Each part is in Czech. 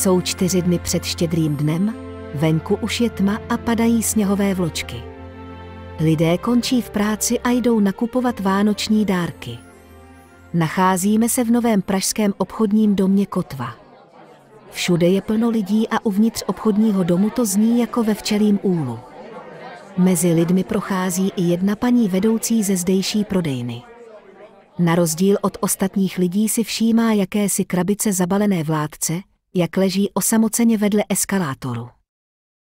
Jsou čtyři dny před štědrým dnem, venku už je tma a padají sněhové vločky. Lidé končí v práci a jdou nakupovat vánoční dárky. Nacházíme se v novém pražském obchodním domě Kotva. Všude je plno lidí a uvnitř obchodního domu to zní jako ve včelím úlu. Mezi lidmi prochází i jedna paní vedoucí ze zdejší prodejny. Na rozdíl od ostatních lidí si všímá jakési krabice zabalené vládce, jak leží osamoceně vedle eskalátoru.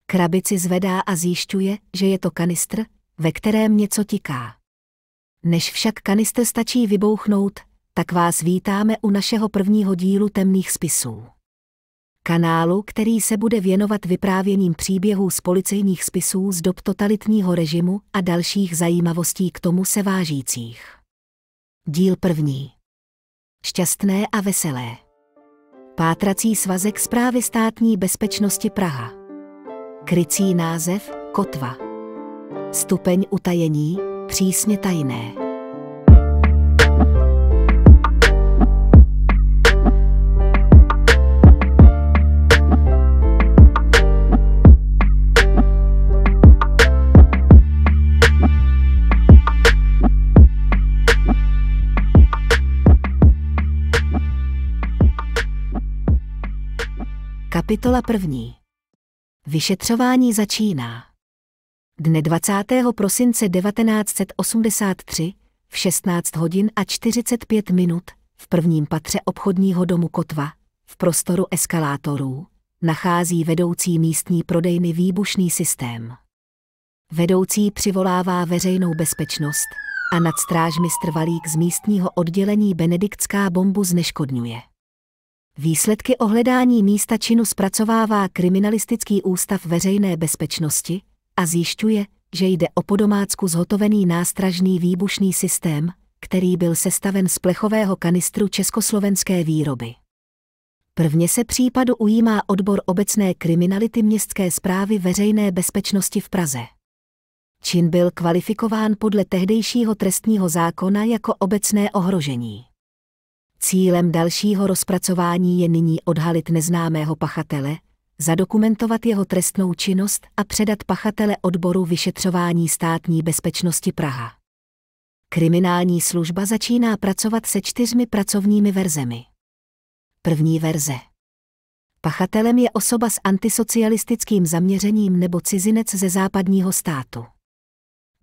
Krabici zvedá a zjišťuje, že je to kanistr, ve kterém něco tiká. Než však kanistr stačí vybouchnout, tak vás vítáme u našeho prvního dílu temných spisů. Kanálu, který se bude věnovat vyprávěním příběhů z policejních spisů z dob totalitního režimu a dalších zajímavostí k tomu se vážících. Díl první. Šťastné a veselé. Pátrací svazek zprávy státní bezpečnosti Praha. Krycí název Kotva. Stupeň utajení přísně tajné. Kapitola první. Vyšetřování začíná. Dne 20. prosince 1983 v 16 hodin a 45 minut v prvním patře obchodního domu Kotva v prostoru eskalátorů nachází vedoucí místní prodejny výbušný systém. Vedoucí přivolává veřejnou bezpečnost a nadstrážmistr Valík z místního oddělení Benediktská bombu zneškodňuje. Výsledky ohledání místa činu zpracovává Kriminalistický ústav veřejné bezpečnosti a zjišťuje, že jde o podomácku zhotovený nástražný výbušný systém, který byl sestaven z plechového kanistru československé výroby. Prvně se případu ujímá odbor obecné kriminality městské zprávy veřejné bezpečnosti v Praze. Čin byl kvalifikován podle tehdejšího trestního zákona jako obecné ohrožení. Cílem dalšího rozpracování je nyní odhalit neznámého pachatele, zadokumentovat jeho trestnou činnost a předat pachatele odboru vyšetřování státní bezpečnosti Praha. Kriminální služba začíná pracovat se čtyřmi pracovními verzemi. První verze. Pachatelem je osoba s antisocialistickým zaměřením nebo cizinec ze západního státu.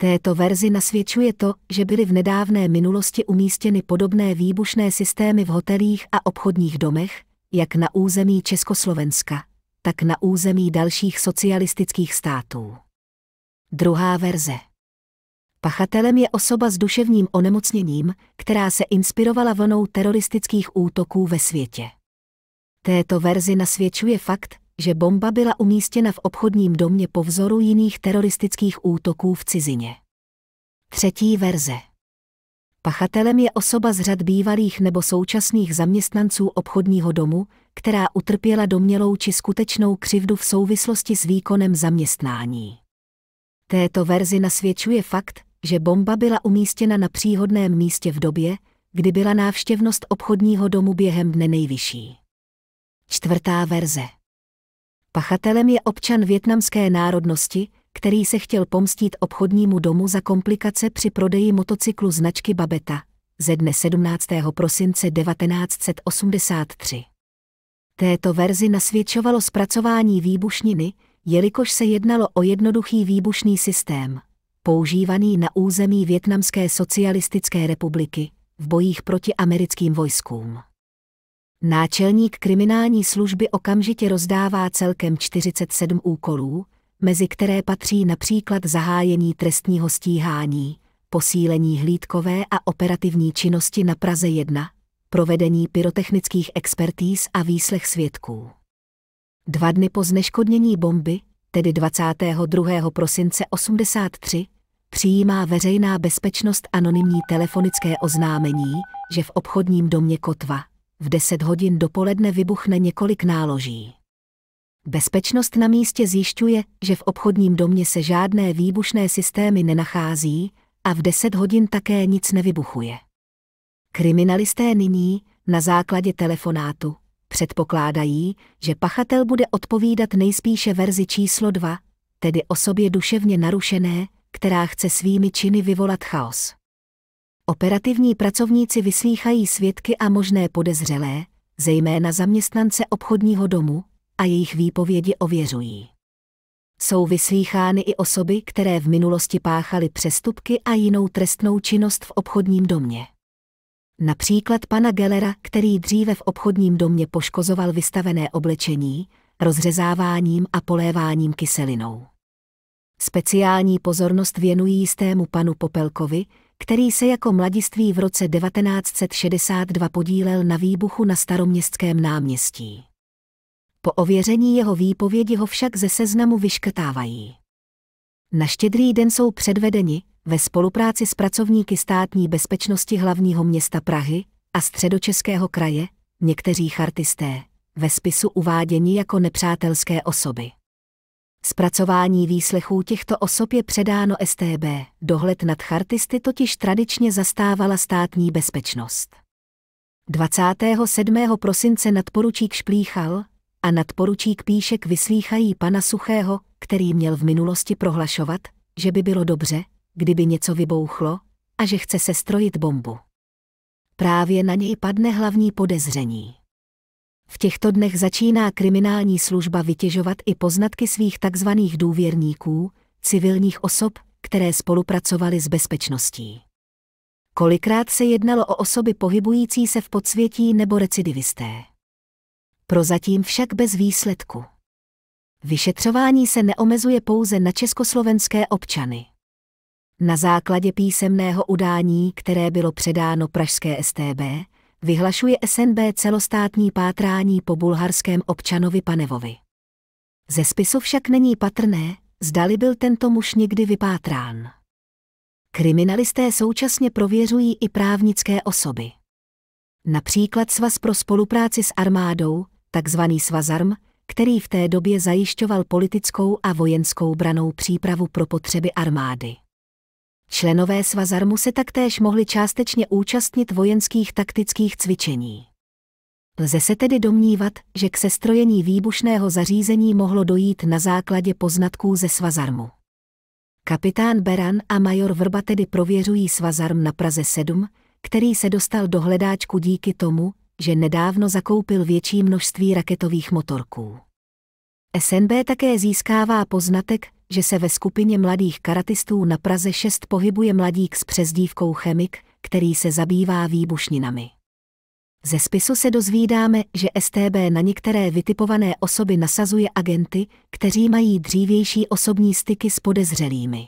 Této verzi nasvědčuje to, že byly v nedávné minulosti umístěny podobné výbušné systémy v hotelích a obchodních domech, jak na území Československa, tak na území dalších socialistických států. Druhá verze. Pachatelem je osoba s duševním onemocněním, která se inspirovala vlnou teroristických útoků ve světě. Této verzi nasvědčuje fakt, že bomba byla umístěna v obchodním domě po vzoru jiných teroristických útoků v cizině. Třetí verze. Pachatelem je osoba z řad bývalých nebo současných zaměstnanců obchodního domu, která utrpěla domělou či skutečnou křivdu v souvislosti s výkonem zaměstnání. Této verzi nasvědčuje fakt, že bomba byla umístěna na příhodném místě v době, kdy byla návštěvnost obchodního domu během dne nejvyšší. Čtvrtá verze. Pachatelem je občan větnamské národnosti, který se chtěl pomstít obchodnímu domu za komplikace při prodeji motocyklu značky Babeta ze dne 17. prosince 1983. Této verzi nasvědčovalo zpracování výbušniny, jelikož se jednalo o jednoduchý výbušný systém, používaný na území Větnamské socialistické republiky v bojích proti americkým vojskům. Náčelník kriminální služby okamžitě rozdává celkem 47 úkolů, mezi které patří například zahájení trestního stíhání, posílení hlídkové a operativní činnosti na Praze 1, provedení pyrotechnických expertíz a výslech svědků. Dva dny po zneškodnění bomby, tedy 22. prosince 83, přijímá veřejná bezpečnost anonymní telefonické oznámení, že v obchodním domě Kotva v 10 hodin dopoledne vybuchne několik náloží. Bezpečnost na místě zjišťuje, že v obchodním domě se žádné výbušné systémy nenachází a v 10 hodin také nic nevybuchuje. Kriminalisté nyní, na základě telefonátu, předpokládají, že pachatel bude odpovídat nejspíše verzi číslo 2, tedy osobě duševně narušené, která chce svými činy vyvolat chaos. Operativní pracovníci vyslýchají svědky a možné podezřelé, zejména zaměstnance obchodního domu, a jejich výpovědi ověřují. Jsou vyslýchány i osoby, které v minulosti páchaly přestupky a jinou trestnou činnost v obchodním domě. Například pana Gellera, který dříve v obchodním domě poškozoval vystavené oblečení, rozřezáváním a poléváním kyselinou. Speciální pozornost věnují jistému panu Popelkovi, který se jako mladiství v roce 1962 podílel na výbuchu na staroměstském náměstí. Po ověření jeho výpovědi ho však ze seznamu vyškrtávají. Na štědrý den jsou předvedeni, ve spolupráci s pracovníky státní bezpečnosti hlavního města Prahy a středočeského kraje, někteří chartisté, ve spisu uváděni jako nepřátelské osoby. Zpracování výslechů těchto osob je předáno STB. Dohled nad chartisty totiž tradičně zastávala státní bezpečnost. 27. prosince nadporučík Šplíchal a nadporučík Píšek vyslýchají pana Suchého, který měl v minulosti prohlašovat, že by bylo dobře, kdyby něco vybouchlo a že chce sestrojit bombu. Právě na něj padne hlavní podezření. V těchto dnech začíná kriminální služba vytěžovat i poznatky svých tzv. důvěrníků, civilních osob, které spolupracovaly s bezpečností. Kolikrát se jednalo o osoby pohybující se v podsvětí nebo recidivisté. Prozatím však bez výsledku. Vyšetřování se neomezuje pouze na československé občany. Na základě písemného udání, které bylo předáno pražské STB, vyhlašuje SNB celostátní pátrání po bulharském občanovi Panevovi. Ze spisu však není patrné, zdali byl tento muž někdy vypátrán. Kriminalisté současně prověřují i právnické osoby. Například Svaz pro spolupráci s armádou, takzvaný Svazarm, který v té době zajišťoval politickou a vojenskou branou přípravu pro potřeby armády. Členové svazarmu se taktéž mohli částečně účastnit vojenských taktických cvičení. Lze se tedy domnívat, že k sestrojení výbušného zařízení mohlo dojít na základě poznatků ze svazarmu. Kapitán Beran a major Vrba tedy prověřují svazarm na Praze 7, který se dostal do hledáčku díky tomu, že nedávno zakoupil větší množství raketových motorků. SNB také získává poznatek, že se ve skupině mladých karatistů na Praze 6 pohybuje mladík s přezdívkou chemik, který se zabývá výbušninami. Ze spisu se dozvídáme, že STB na některé vytipované osoby nasazuje agenty, kteří mají dřívější osobní styky s podezřelými.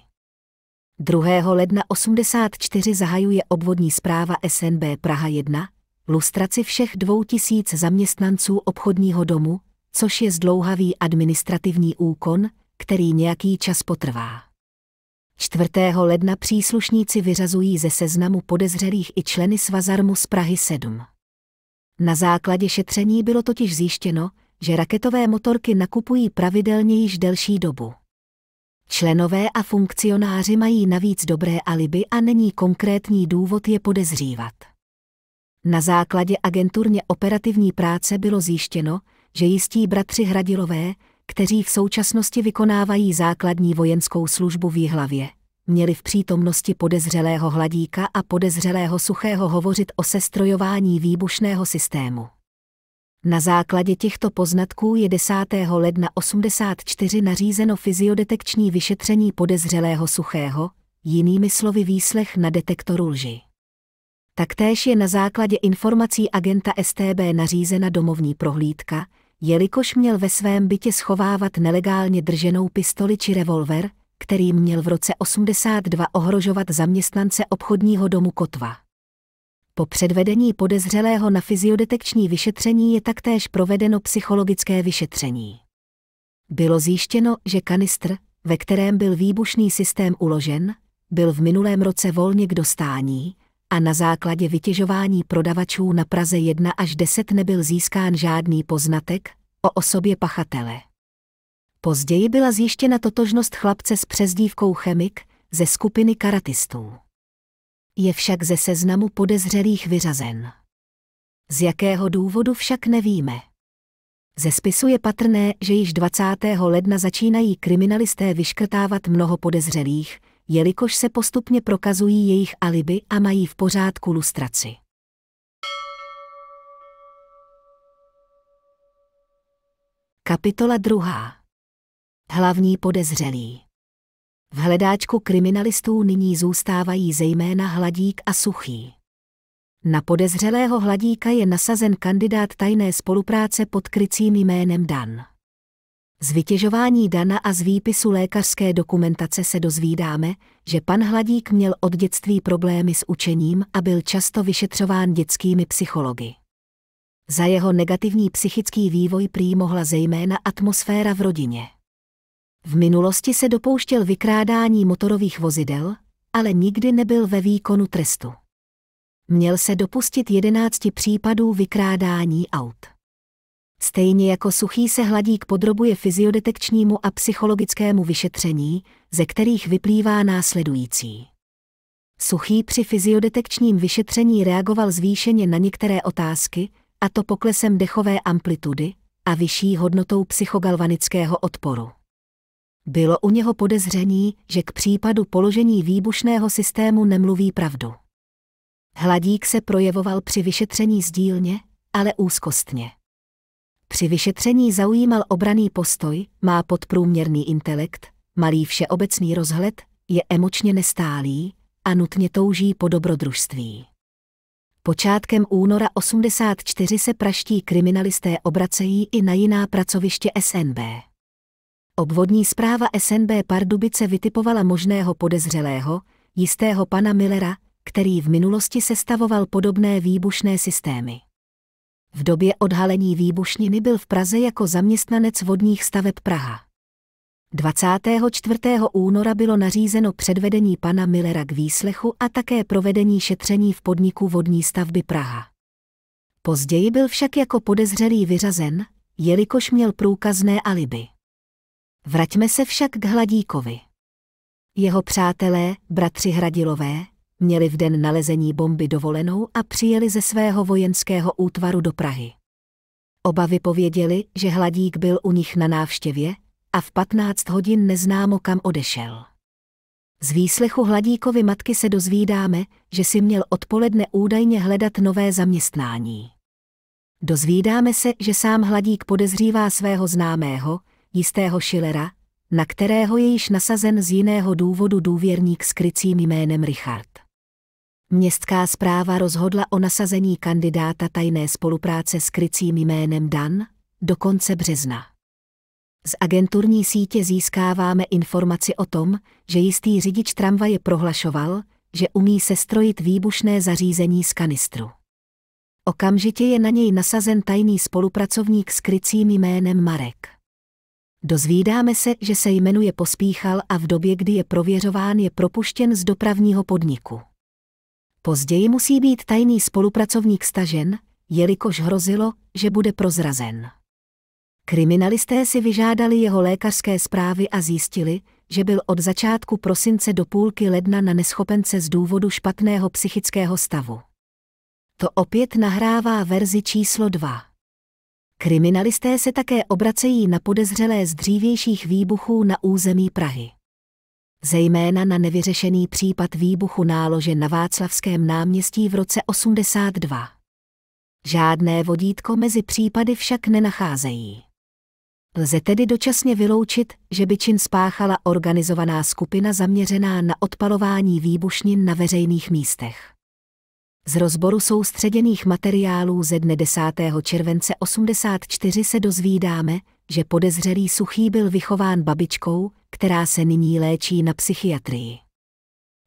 2. ledna 84 zahajuje obvodní zpráva SNB Praha 1 lustraci všech 2000 zaměstnanců obchodního domu, což je zdlouhavý administrativní úkon, který nějaký čas potrvá. 4. ledna příslušníci vyřazují ze seznamu podezřelých i členy Svazarmu z Prahy 7. Na základě šetření bylo totiž zjištěno, že raketové motorky nakupují pravidelně již delší dobu. Členové a funkcionáři mají navíc dobré alibi a není konkrétní důvod je podezřívat. Na základě agenturně operativní práce bylo zjištěno, že jistí bratři Hradilové, kteří v současnosti vykonávají základní vojenskou službu v Jihlavě, měli v přítomnosti podezřelého hladíka a podezřelého suchého hovořit o sestrojování výbušného systému. Na základě těchto poznatků je 10. ledna 84 nařízeno fyziodetekční vyšetření podezřelého suchého, jinými slovy výslech na detektoru lži. Taktéž je na základě informací agenta STB nařízena domovní prohlídka, jelikož měl ve svém bytě schovávat nelegálně drženou pistoli či revolver, který měl v roce 82 ohrožovat zaměstnance obchodního domu Kotva. Po předvedení podezřelého na fyziodetekční vyšetření je taktéž provedeno psychologické vyšetření. Bylo zjištěno, že kanistr, ve kterém byl výbušný systém uložen, byl v minulém roce volně k dostání, a na základě vytěžování prodavačů na Praze 1 až 10 nebyl získán žádný poznatek o osobě pachatele. Později byla zjištěna totožnost chlapce s přezdívkou chemik ze skupiny karatistů. Je však ze seznamu podezřelých vyřazen. Z jakého důvodu však nevíme. Ze spisu je patrné, že již 20. ledna začínají kriminalisté vyškrtávat mnoho podezřelých, jelikož se postupně prokazují jejich aliby a mají v pořádku lustraci. Kapitola 2. Hlavní podezřelí. V hledáčku kriminalistů nyní zůstávají zejména Hladík a Suchý. Na podezřelého Hladíka je nasazen kandidát tajné spolupráce pod krycím jménem Dan. Z vytěžování Dana a z výpisu lékařské dokumentace se dozvídáme, že pan Hladík měl od dětství problémy s učením a byl často vyšetřován dětskými psychologi. Za jeho negativní psychický vývoj prý mohla zejména atmosféra v rodině. V minulosti se dopouštěl vykrádání motorových vozidel, ale nikdy nebyl ve výkonu trestu. Měl se dopustit jedenácti případů vykrádání aut. Stejně jako suchý se hladík podrobuje fyziodetekčnímu a psychologickému vyšetření, ze kterých vyplývá následující. Suchý při fyziodetekčním vyšetření reagoval zvýšeně na některé otázky, a to poklesem dechové amplitudy a vyšší hodnotou psychogalvanického odporu. Bylo u něho podezření, že k případu položení výbušného systému nemluví pravdu. Hladík se projevoval při vyšetření sdílně, ale úzkostně. Při vyšetření zaujímal obraný postoj, má podprůměrný intelekt, malý všeobecný rozhled, je emočně nestálý a nutně touží po dobrodružství. Počátkem února 84 se praští kriminalisté obracejí i na jiná pracoviště SNB. Obvodní zpráva SNB Pardubice vytipovala možného podezřelého, jistého pana Millera, který v minulosti sestavoval podobné výbušné systémy. V době odhalení výbušniny byl v Praze jako zaměstnanec vodních staveb Praha. 24. února bylo nařízeno předvedení pana Millera k výslechu a také provedení šetření v podniku vodní stavby Praha. Později byl však jako podezřelý vyřazen, jelikož měl průkazné alibi. Vraťme se však k Hladíkovi. Jeho přátelé, bratři Hradilové, měli v den nalezení bomby dovolenou a přijeli ze svého vojenského útvaru do Prahy. Oba vypověděli, že hladík byl u nich na návštěvě a v 15 hodin neznámo kam odešel. Z výslechu hladíkovi matky se dozvídáme, že si měl odpoledne údajně hledat nové zaměstnání. Dozvídáme se, že sám hladík podezřívá svého známého, jistého Schillera, na kterého je již nasazen z jiného důvodu důvěrník s krycím jménem Richard. Městská zpráva rozhodla o nasazení kandidáta tajné spolupráce s krycím jménem Dan do konce března. Z agenturní sítě získáváme informaci o tom, že jistý řidič tramvaje prohlašoval, že umí sestrojit výbušné zařízení z kanistru. Okamžitě je na něj nasazen tajný spolupracovník s krycím jménem Marek. Dozvídáme se, že se jmenuje Pospíchal a v době, kdy je prověřován, je propuštěn z dopravního podniku. Později musí být tajný spolupracovník stažen, jelikož hrozilo, že bude prozrazen. Kriminalisté si vyžádali jeho lékařské zprávy a zjistili, že byl od začátku prosince do půlky ledna na neschopence z důvodu špatného psychického stavu. To opět nahrává verzi číslo 2. Kriminalisté se také obracejí na podezřelé z dřívějších výbuchů na území Prahy zejména na nevyřešený případ výbuchu nálože na Václavském náměstí v roce 82. Žádné vodítko mezi případy však nenacházejí. Lze tedy dočasně vyloučit, že by čin spáchala organizovaná skupina zaměřená na odpalování výbušnin na veřejných místech. Z rozboru soustředěných materiálů ze dne 10. července 84 se dozvídáme, že podezřelý suchý byl vychován babičkou, která se nyní léčí na psychiatrii.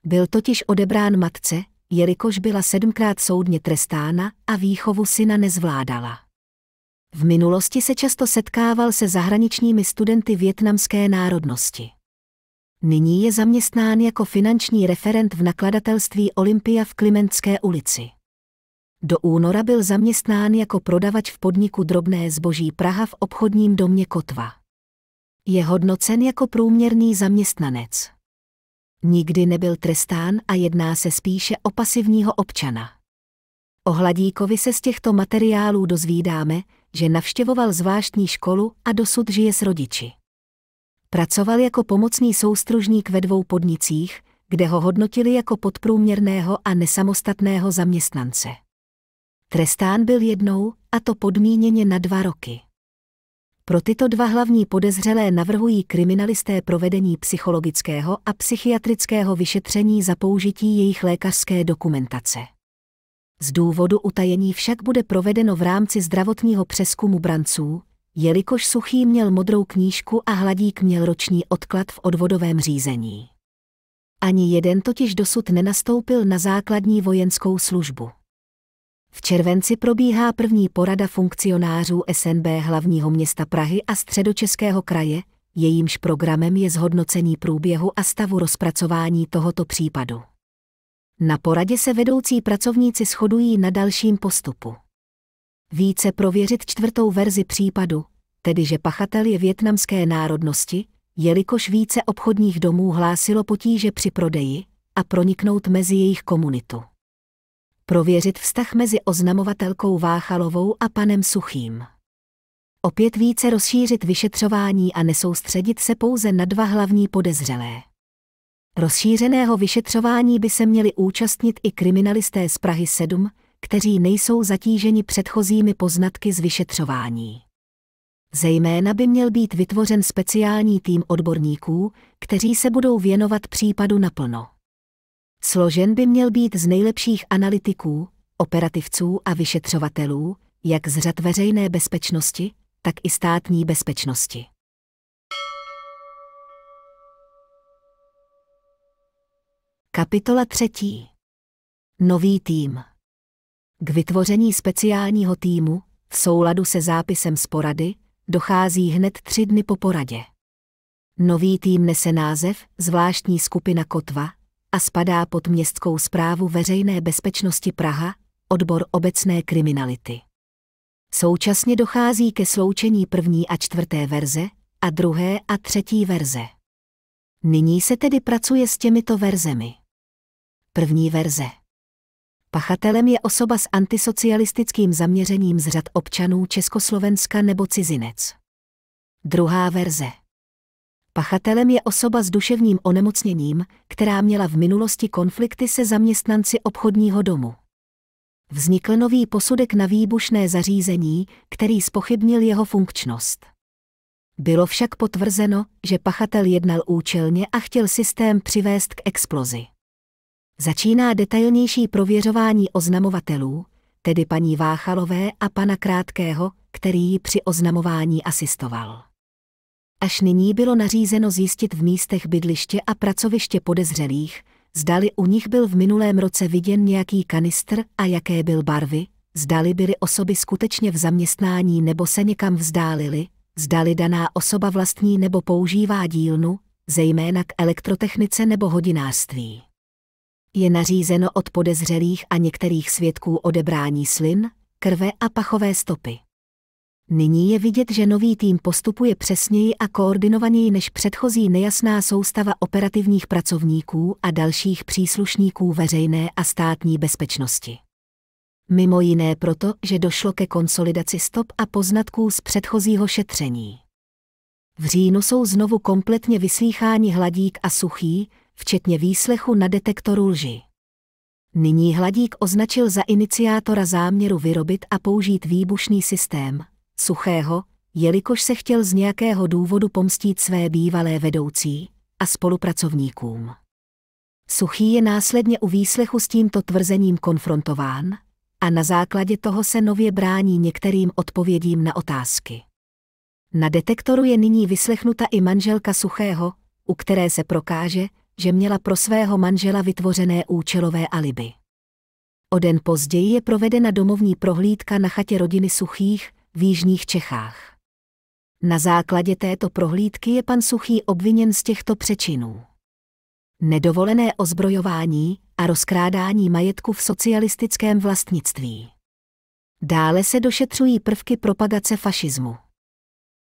Byl totiž odebrán matce, jelikož byla sedmkrát soudně trestána a výchovu syna nezvládala. V minulosti se často setkával se zahraničními studenty větnamské národnosti. Nyní je zaměstnán jako finanční referent v nakladatelství Olympia v Klimentské ulici. Do února byl zaměstnán jako prodavač v podniku Drobné zboží Praha v obchodním domě Kotva. Je hodnocen jako průměrný zaměstnanec. Nikdy nebyl trestán a jedná se spíše o pasivního občana. O Hladíkovi se z těchto materiálů dozvídáme, že navštěvoval zvláštní školu a dosud žije s rodiči. Pracoval jako pomocný soustružník ve dvou podnicích, kde ho hodnotili jako podprůměrného a nesamostatného zaměstnance. Trestán byl jednou, a to podmíněně na dva roky. Pro tyto dva hlavní podezřelé navrhují kriminalisté provedení psychologického a psychiatrického vyšetření za použití jejich lékařské dokumentace. Z důvodu utajení však bude provedeno v rámci zdravotního přeskumu branců, jelikož Suchý měl modrou knížku a Hladík měl roční odklad v odvodovém řízení. Ani jeden totiž dosud nenastoupil na základní vojenskou službu. V červenci probíhá první porada funkcionářů SNB hlavního města Prahy a středočeského kraje, jejímž programem je zhodnocení průběhu a stavu rozpracování tohoto případu. Na poradě se vedoucí pracovníci shodují na dalším postupu. Více prověřit čtvrtou verzi případu, tedy že pachatel je větnamské národnosti, jelikož více obchodních domů hlásilo potíže při prodeji, a proniknout mezi jejich komunitu prověřit vztah mezi oznamovatelkou Váchalovou a panem Suchým. Opět více rozšířit vyšetřování a nesoustředit se pouze na dva hlavní podezřelé. Rozšířeného vyšetřování by se měli účastnit i kriminalisté z Prahy 7, kteří nejsou zatíženi předchozími poznatky z vyšetřování. Zejména by měl být vytvořen speciální tým odborníků, kteří se budou věnovat případu naplno. Složen by měl být z nejlepších analytiků, operativců a vyšetřovatelů, jak z řad veřejné bezpečnosti, tak i státní bezpečnosti. Kapitola třetí. Nový tým. K vytvoření speciálního týmu, v souladu se zápisem z porady, dochází hned tři dny po poradě. Nový tým nese název Zvláštní skupina Kotva, a spadá pod městskou zprávu veřejné bezpečnosti Praha, odbor obecné kriminality. Současně dochází ke sloučení první a čtvrté verze a druhé a třetí verze. Nyní se tedy pracuje s těmito verzemi. První verze. Pachatelem je osoba s antisocialistickým zaměřením z řad občanů Československa nebo cizinec. Druhá verze. Pachatelem je osoba s duševním onemocněním, která měla v minulosti konflikty se zaměstnanci obchodního domu. Vznikl nový posudek na výbušné zařízení, který spochybnil jeho funkčnost. Bylo však potvrzeno, že pachatel jednal účelně a chtěl systém přivést k explozi. Začíná detailnější prověřování oznamovatelů, tedy paní Váchalové a pana Krátkého, který ji při oznamování asistoval. Až nyní bylo nařízeno zjistit v místech bydliště a pracoviště podezřelých, zdali u nich byl v minulém roce viděn nějaký kanistr a jaké byl barvy, zdali byly osoby skutečně v zaměstnání nebo se někam vzdálili, zdali daná osoba vlastní nebo používá dílnu, zejména k elektrotechnice nebo hodinářství. Je nařízeno od podezřelých a některých svědků odebrání slin, krve a pachové stopy. Nyní je vidět, že nový tým postupuje přesněji a koordinovaněji než předchozí nejasná soustava operativních pracovníků a dalších příslušníků veřejné a státní bezpečnosti. Mimo jiné proto, že došlo ke konsolidaci stop a poznatků z předchozího šetření. V říjnu jsou znovu kompletně vyslýcháni hladík a suchý, včetně výslechu na detektoru lži. Nyní hladík označil za iniciátora záměru vyrobit a použít výbušný systém, Suchého, jelikož se chtěl z nějakého důvodu pomstít své bývalé vedoucí a spolupracovníkům. Suchý je následně u výslechu s tímto tvrzením konfrontován a na základě toho se nově brání některým odpovědím na otázky. Na detektoru je nyní vyslechnuta i manželka Suchého, u které se prokáže, že měla pro svého manžela vytvořené účelové alibi. O den později je provedena domovní prohlídka na chatě rodiny Suchých, v jižních Čechách. Na základě této prohlídky je pan Suchý obviněn z těchto přečinů. Nedovolené ozbrojování a rozkrádání majetku v socialistickém vlastnictví. Dále se došetřují prvky propagace fašismu.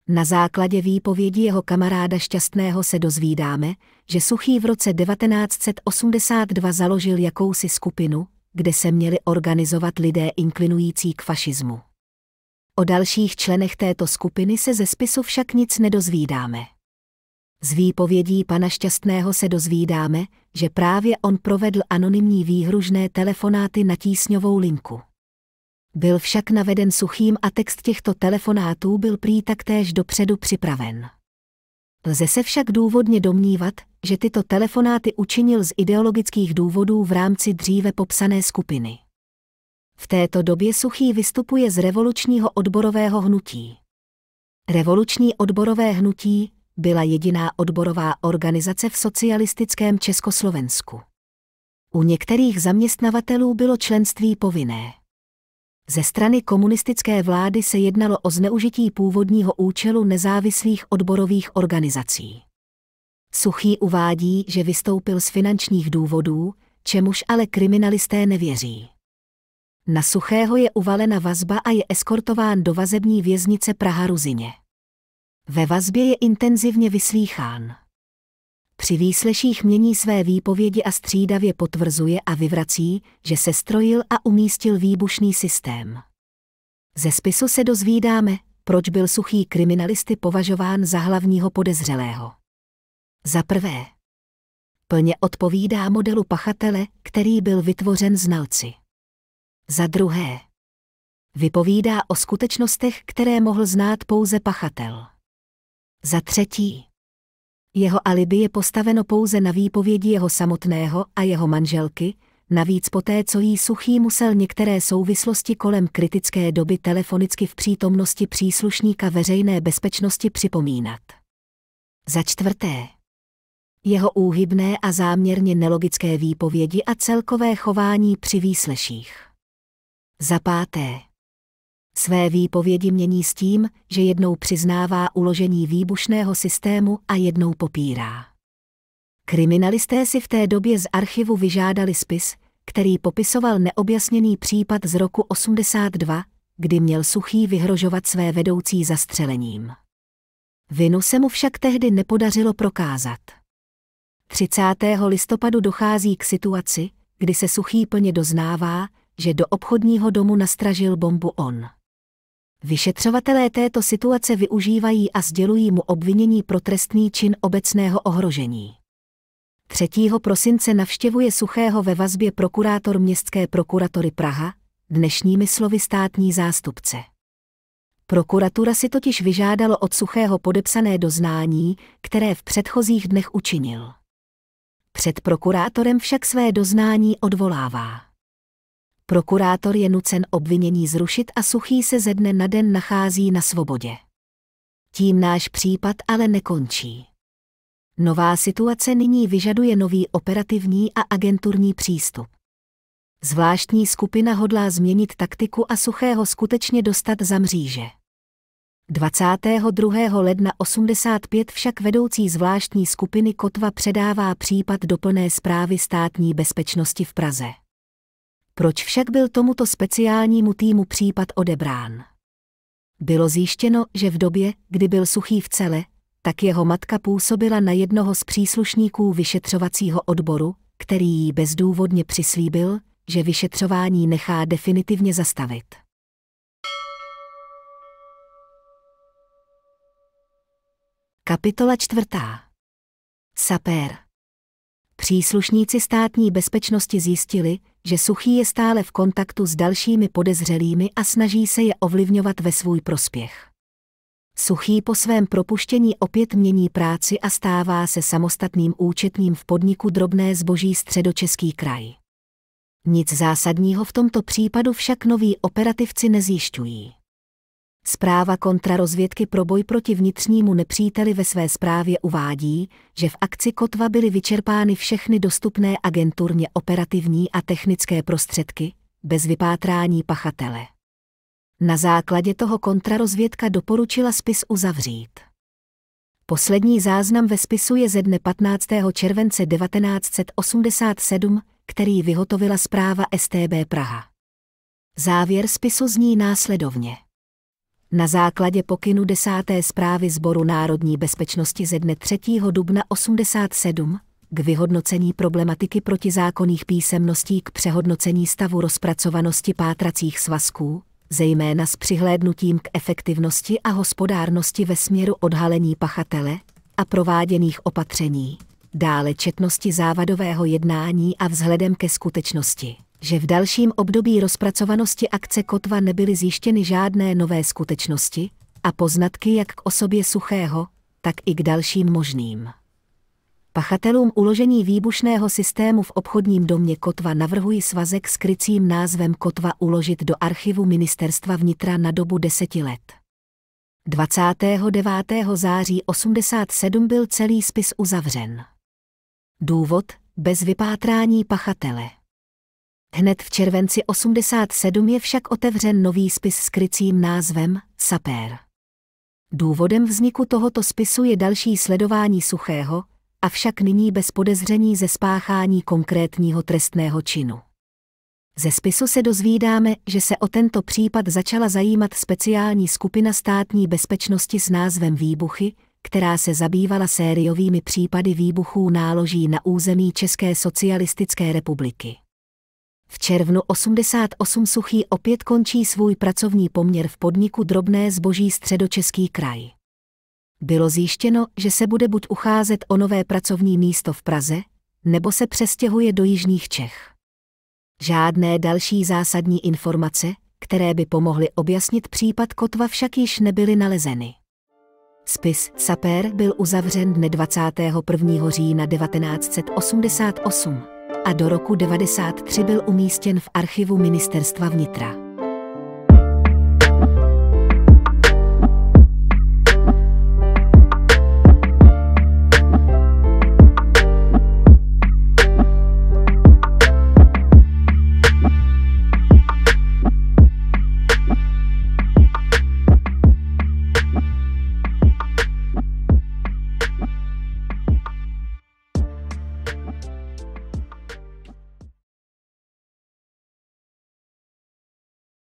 Na základě výpovědi jeho kamaráda Šťastného se dozvídáme, že Suchý v roce 1982 založil jakousi skupinu, kde se měli organizovat lidé inklinující k fašismu. O dalších členech této skupiny se ze spisu však nic nedozvídáme. Z výpovědí pana Šťastného se dozvídáme, že právě on provedl anonymní výhružné telefonáty na tísňovou linku. Byl však naveden suchým a text těchto telefonátů byl prý taktéž dopředu připraven. Lze se však důvodně domnívat, že tyto telefonáty učinil z ideologických důvodů v rámci dříve popsané skupiny. V této době Suchý vystupuje z revolučního odborového hnutí. Revoluční odborové hnutí byla jediná odborová organizace v socialistickém Československu. U některých zaměstnavatelů bylo členství povinné. Ze strany komunistické vlády se jednalo o zneužití původního účelu nezávislých odborových organizací. Suchý uvádí, že vystoupil z finančních důvodů, čemuž ale kriminalisté nevěří. Na Suchého je uvalena vazba a je eskortován do vazební věznice Praha-Ruzině. Ve vazbě je intenzivně vyslýchán. Při výsleších mění své výpovědi a střídavě potvrzuje a vyvrací, že se strojil a umístil výbušný systém. Ze spisu se dozvídáme, proč byl suchý kriminalisty považován za hlavního podezřelého. Za prvé, plně odpovídá modelu pachatele, který byl vytvořen znalci. Za druhé. Vypovídá o skutečnostech, které mohl znát pouze pachatel. Za třetí. Jeho alibi je postaveno pouze na výpovědi jeho samotného a jeho manželky, navíc poté, co jí Suchý musel některé souvislosti kolem kritické doby telefonicky v přítomnosti příslušníka veřejné bezpečnosti připomínat. Za čtvrté. Jeho úhybné a záměrně nelogické výpovědi a celkové chování při výsleších. Za páté. Své výpovědi mění s tím, že jednou přiznává uložení výbušného systému a jednou popírá. Kriminalisté si v té době z archivu vyžádali spis, který popisoval neobjasněný případ z roku 82, kdy měl Suchý vyhrožovat své vedoucí zastřelením. Vinu se mu však tehdy nepodařilo prokázat. 30. listopadu dochází k situaci, kdy se Suchý plně doznává, že do obchodního domu nastražil bombu on. Vyšetřovatelé této situace využívají a sdělují mu obvinění pro trestný čin obecného ohrožení. 3. prosince navštěvuje Suchého ve vazbě prokurátor městské prokuratury Praha, dnešními slovy státní zástupce. Prokuratura si totiž vyžádalo od Suchého podepsané doznání, které v předchozích dnech učinil. Před prokurátorem však své doznání odvolává prokurátor je nucen obvinění zrušit a Suchý se ze dne na den nachází na svobodě. Tím náš případ ale nekončí. Nová situace nyní vyžaduje nový operativní a agenturní přístup. Zvláštní skupina hodlá změnit taktiku a Suchého skutečně dostat za mříže. 22. ledna 85 však vedoucí zvláštní skupiny Kotva předává případ doplné zprávy státní bezpečnosti v Praze. Proč však byl tomuto speciálnímu týmu případ odebrán? Bylo zjištěno, že v době, kdy byl suchý v cele, tak jeho matka působila na jednoho z příslušníků vyšetřovacího odboru, který jí bezdůvodně přislíbil, že vyšetřování nechá definitivně zastavit. Kapitola čtvrtá. Sapér. Příslušníci státní bezpečnosti zjistili, že Suchý je stále v kontaktu s dalšími podezřelými a snaží se je ovlivňovat ve svůj prospěch. Suchý po svém propuštění opět mění práci a stává se samostatným účetním v podniku drobné zboží středočeský kraj. Nic zásadního v tomto případu však noví operativci nezjišťují. Zpráva kontrarozvědky pro boj proti vnitřnímu nepříteli ve své zprávě uvádí, že v akci Kotva byly vyčerpány všechny dostupné agenturně operativní a technické prostředky, bez vypátrání pachatele. Na základě toho kontrarozvědka doporučila spis uzavřít. Poslední záznam ve spisu je ze dne 15. července 1987, který vyhotovila zpráva STB Praha. Závěr spisu zní následovně na základě pokynu desáté zprávy Zboru národní bezpečnosti ze dne 3. dubna 87 k vyhodnocení problematiky protizákonných písemností k přehodnocení stavu rozpracovanosti pátracích svazků, zejména s přihlédnutím k efektivnosti a hospodárnosti ve směru odhalení pachatele a prováděných opatření, dále četnosti závadového jednání a vzhledem ke skutečnosti že v dalším období rozpracovanosti akce Kotva nebyly zjištěny žádné nové skutečnosti a poznatky jak k osobě suchého, tak i k dalším možným. Pachatelům uložení výbušného systému v obchodním domě Kotva navrhují svazek s krycím názvem Kotva uložit do archivu ministerstva vnitra na dobu deseti let. 29. září 87 byl celý spis uzavřen. Důvod bez vypátrání pachatele. Hned v červenci 87 je však otevřen nový spis s krycím názvem Sapér. Důvodem vzniku tohoto spisu je další sledování Suchého, avšak nyní bez podezření ze spáchání konkrétního trestného činu. Ze spisu se dozvídáme, že se o tento případ začala zajímat speciální skupina státní bezpečnosti s názvem Výbuchy, která se zabývala sériovými případy výbuchů náloží na území České socialistické republiky. V červnu 88 Suchý opět končí svůj pracovní poměr v podniku Drobné zboží Středočeský kraj. Bylo zjištěno, že se bude buď ucházet o nové pracovní místo v Praze, nebo se přestěhuje do Jižních Čech. Žádné další zásadní informace, které by pomohly objasnit případ Kotva, však již nebyly nalezeny. Spis Sapér byl uzavřen dne 21. října 1988 a do roku 1993 byl umístěn v archivu Ministerstva vnitra.